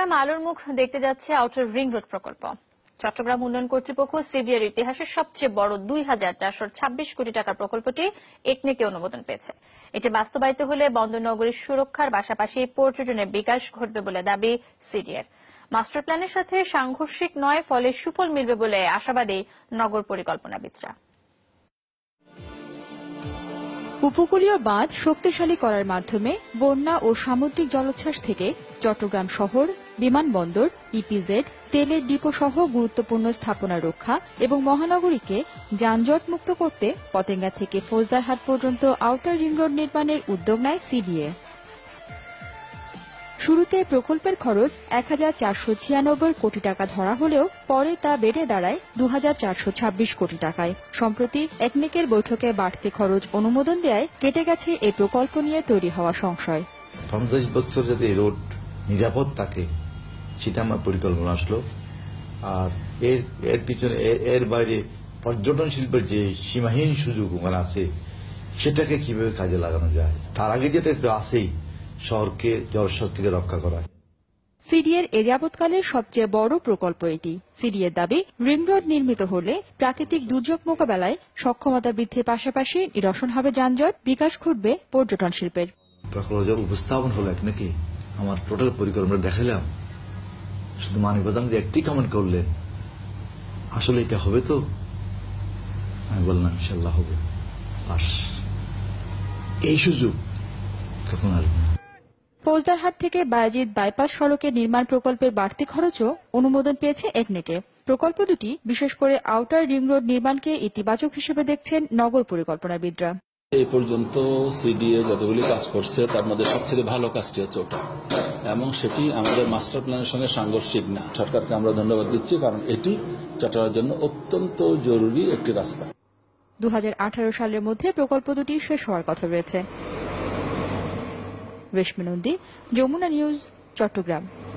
চট্টগ্রাম আলোর মুখ দেখতে যাচ্ছে আউটার রিং রোড প্রকল্প চট্টগ্রাম উন্নয়ন কর্তৃপক্ষ সিডিআর ইতিহাসের সবচেয়ে বড় দুই হাজার চারশো ছাব্বিশ কোটি টাকার প্রকল্পটি একনেকে অনুমোদন পেয়েছে এটি বাস্তবায়িত হলে বন্দরনগরীর সুরক্ষার পাশাপাশি পর্যটনের বিকাশ ঘটবে বলে দাবি সিডিআর মাস্টার প্ল্যানের সাথে সাংঘর্ষিক নয় ফলে সুফল মিলবে বলে আশাবাদী নগর পরিকল্পনাবিদরা উপকূলীয় বাঁধ শক্তিশালী করার মাধ্যমে বন্যা ও সামুদ্রিক জলোচ্ছ্বাস থেকে চট্টগ্রাম শহর বিমানবন্দর ইপিজেড তেলের ডিপো সহ গুরুত্বপূর্ণ স্থাপনা রক্ষা এবং মহানগরীকে যানজট মুক্ত করতে পতেঙ্গা থেকে ফৌজদারহাট পর্যন্ত আউটার রিং রোড নির্মাণের উদ্যোগ নেয় সিডিএ শুরুতে প্রকল্পের খরচ এক কোটি টাকা ধরা হলেও পরে তা বেড়ে দাঁড়ায় দু কোটি টাকায় সম্প্রতি একনেকের বৈঠকে বাড়তি খরচ অনুমোদন দেয় কেটে গেছে এই প্রকল্প নিয়ে তৈরি হওয়া সংশয় পঞ্চাশ বছর যদি রোড নিরাপদ থাকে সেটা আমার পরিকল্পনা আসলো আর এর এর পিছনে এর বাইরে পর্যটন শিল্পের যে সীমাহীন সুযোগ ওখানে আছে সেটাকে কিভাবে কাজে লাগানো যায় তার আগে যেটা আছেই শহরকে জলশ্বাস থেকে রক্ষা করা সিডিএর এ যাবৎকালের সবচেয়ে বড় প্রকল্প এটি সিডিএর দাবি রিং রোড নির্মিত হলে প্রাকৃতিক দুর্যোগ মোকাবেলায় সক্ষমতা বৃদ্ধির পাশাপাশি নিরসন হবে যানজট বিকাশ ঘটবে পর্যটন শিল্পের প্রকল্প উপস্থাপন হলো এক নাকি আমার টোটাল পরিকল্পনা দেখালাম শুধু মানিক প্রধান একটি কমেন্ট করলেন আসলে এটা হবে তো আমি বললাম ইনশাল্লাহ হবে আর এই সুযোগ কখন আসবে ফৌজদারহাট থেকে বায়াজিদ বাইপাস সড়কের নির্মাণ প্রকল্পের বাড়তি খরচও অনুমোদন পেয়েছে একনেকে প্রকল্প দুটি বিশেষ করে আউটার রিং রোড নির্মাণকে ইতিবাচক হিসেবে দেখছেন নগর পরিকল্পনাবিদরা এই পর্যন্ত সিডিএ যতগুলি কাজ করছে তার মধ্যে সবচেয়ে ভালো কাজটি হচ্ছে ওটা এবং সেটি আমাদের মাস্টার প্ল্যানের সঙ্গে সাংঘর্ষিক না সরকারকে আমরা ধন্যবাদ দিচ্ছি কারণ এটি চট্টগ্রামের জন্য অত্যন্ত জরুরি একটি রাস্তা দু সালের মধ্যে প্রকল্প দুটি শেষ হওয়ার কথা রয়েছে রেশমিনন্দী যমুনা নিউজ চট্টগ্রাম